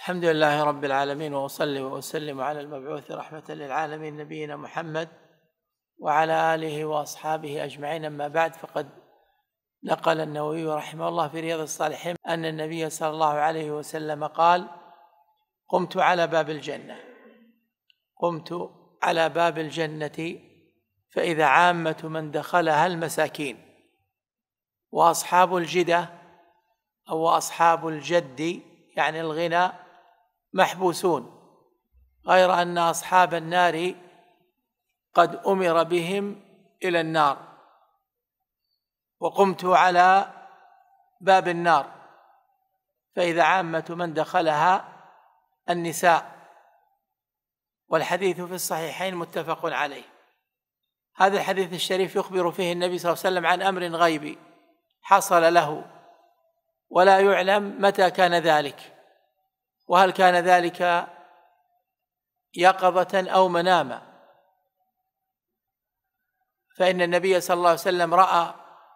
الحمد لله رب العالمين واصلي واسلم على المبعوث رحمه للعالمين نبينا محمد وعلى اله واصحابه اجمعين اما بعد فقد نقل النووي رحمه الله في رياض الصالحين ان النبي صلى الله عليه وسلم قال قمت على باب الجنه قمت على باب الجنه فاذا عامه من دخلها المساكين واصحاب الجده او اصحاب الجد يعني الغنى محبوسون غير ان اصحاب النار قد امر بهم الى النار وقمت على باب النار فاذا عامه من دخلها النساء والحديث في الصحيحين متفق عليه هذا الحديث الشريف يخبر فيه النبي صلى الله عليه وسلم عن امر غيبي حصل له ولا يعلم متى كان ذلك وهل كان ذلك يقظة أو مناما فإن النبي صلى الله عليه وسلم رأى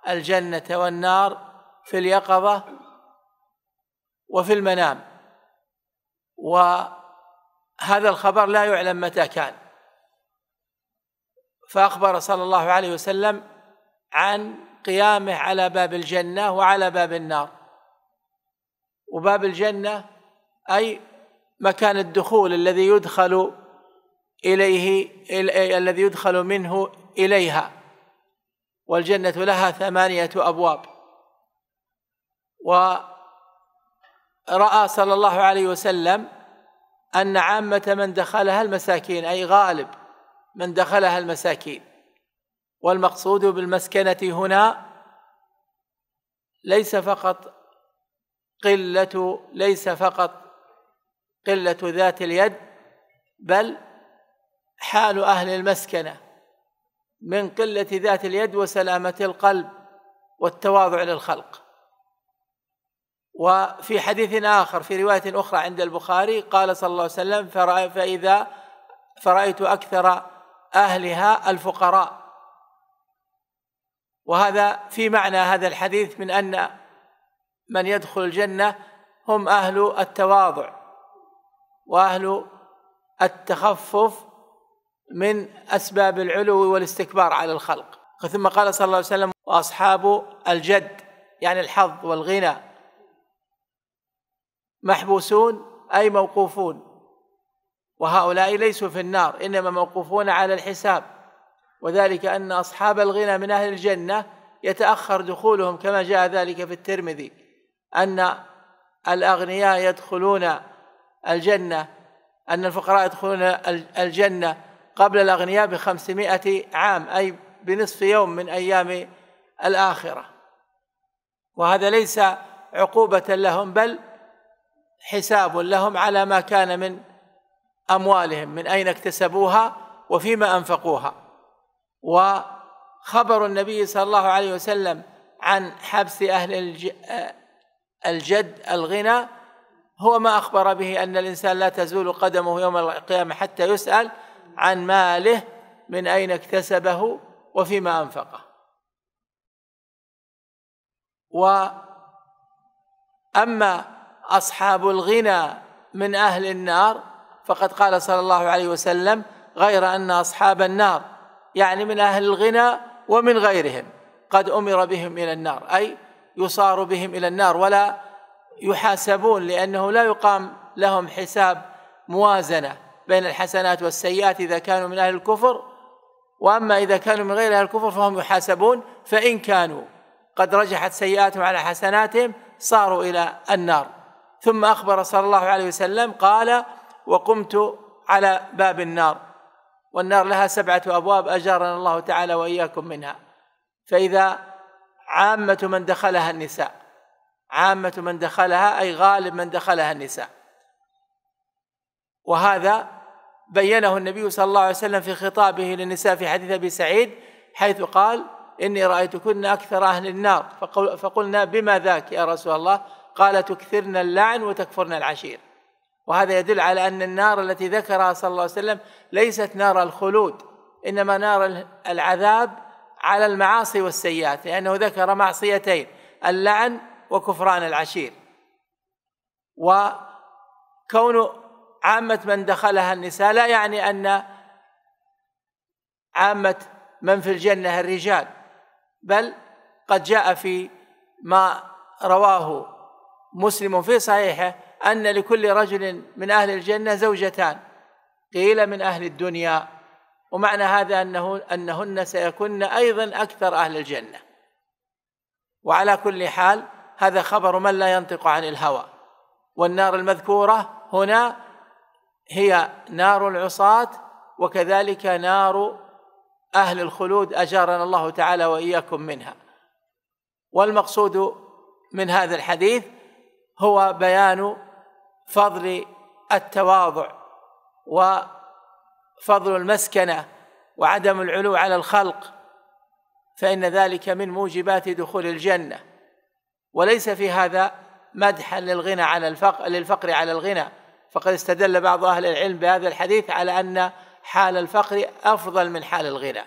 الجنة والنار في اليقظة وفي المنام وهذا الخبر لا يعلم متى كان فأخبر صلى الله عليه وسلم عن قيامه على باب الجنة وعلى باب النار وباب الجنة أي مكان الدخول الذي يدخل إليه الذي يدخل منه إليها والجنة لها ثمانية أبواب ورأى صلى الله عليه وسلم أن عامة من دخلها المساكين أي غالب من دخلها المساكين والمقصود بالمسكنة هنا ليس فقط قلة ليس فقط قلة ذات اليد بل حال أهل المسكنة من قلة ذات اليد وسلامة القلب والتواضع للخلق وفي حديث آخر في رواية أخرى عند البخاري قال صلى الله عليه وسلم فإذا فرأيت أكثر أهلها الفقراء وهذا في معنى هذا الحديث من أن من يدخل الجنة هم أهل التواضع واهل التخفف من اسباب العلو والاستكبار على الخلق ثم قال صلى الله عليه وسلم واصحاب الجد يعني الحظ والغنى محبوسون اي موقوفون وهؤلاء ليسوا في النار انما موقوفون على الحساب وذلك ان اصحاب الغنى من اهل الجنه يتاخر دخولهم كما جاء ذلك في الترمذي ان الاغنياء يدخلون الجنة أن الفقراء يدخلون الجنة قبل الأغنياء بخمسمائة عام أي بنصف يوم من أيام الآخرة وهذا ليس عقوبة لهم بل حساب لهم على ما كان من أموالهم من أين اكتسبوها وفيما أنفقوها وخبر النبي صلى الله عليه وسلم عن حبس أهل الجد الغنى هو ما أخبر به أن الإنسان لا تزول قدمه يوم القيامة حتى يسأل عن ماله من أين اكتسبه وفيما أنفقه وأما أصحاب الغنى من أهل النار فقد قال صلى الله عليه وسلم غير أن أصحاب النار يعني من أهل الغنى ومن غيرهم قد أمر بهم إلى النار أي يصار بهم إلى النار ولا يحاسبون لأنه لا يقام لهم حساب موازنة بين الحسنات والسيئات إذا كانوا من أهل الكفر وأما إذا كانوا من غير أهل الكفر فهم يحاسبون فإن كانوا قد رجحت سيئاتهم على حسناتهم صاروا إلى النار ثم أخبر صلى الله عليه وسلم قال وقمت على باب النار والنار لها سبعة أبواب أجارنا الله تعالى وإياكم منها فإذا عامة من دخلها النساء عامة من دخلها أي غالب من دخلها النساء وهذا بينه النبي صلى الله عليه وسلم في خطابه للنساء في حديث أبي سعيد حيث قال إني رأيتكن أكثر أهل النار فقلنا بما ذاك يا رسول الله قال تكثرن اللعن وتكفرن العشير وهذا يدل على أن النار التي ذكرها صلى الله عليه وسلم ليست نار الخلود إنما نار العذاب على المعاصي والسيئات لأنه ذكر معصيتين اللعن وكفران العشير وكون عامة من دخلها النساء لا يعني أن عامة من في الجنة الرجال بل قد جاء في ما رواه مسلم في صحيحه أن لكل رجل من أهل الجنة زوجتان قيل من أهل الدنيا ومعنى هذا أنه أنهن سيكن أيضا أكثر أهل الجنة وعلى كل حال هذا خبر من لا ينطق عن الهوى والنار المذكورة هنا هي نار العصاة وكذلك نار أهل الخلود أجارنا الله تعالى وإياكم منها والمقصود من هذا الحديث هو بيان فضل التواضع وفضل المسكنة وعدم العلو على الخلق فإن ذلك من موجبات دخول الجنة وليس في هذا مدحا للغنى على الفقر للفقر على الغنى فقد استدل بعض اهل العلم بهذا الحديث على ان حال الفقر افضل من حال الغنى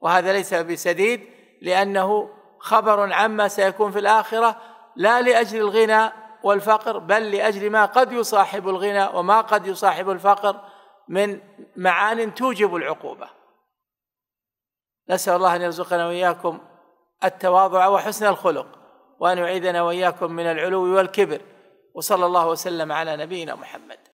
وهذا ليس بسديد لانه خبر عما سيكون في الاخره لا لاجل الغنى والفقر بل لاجل ما قد يصاحب الغنى وما قد يصاحب الفقر من معان توجب العقوبه نسال الله ان يرزقنا واياكم التواضع وحسن الخلق وأن يعيذنا وإياكم من العلو والكبر وصلى الله وسلم على نبينا محمد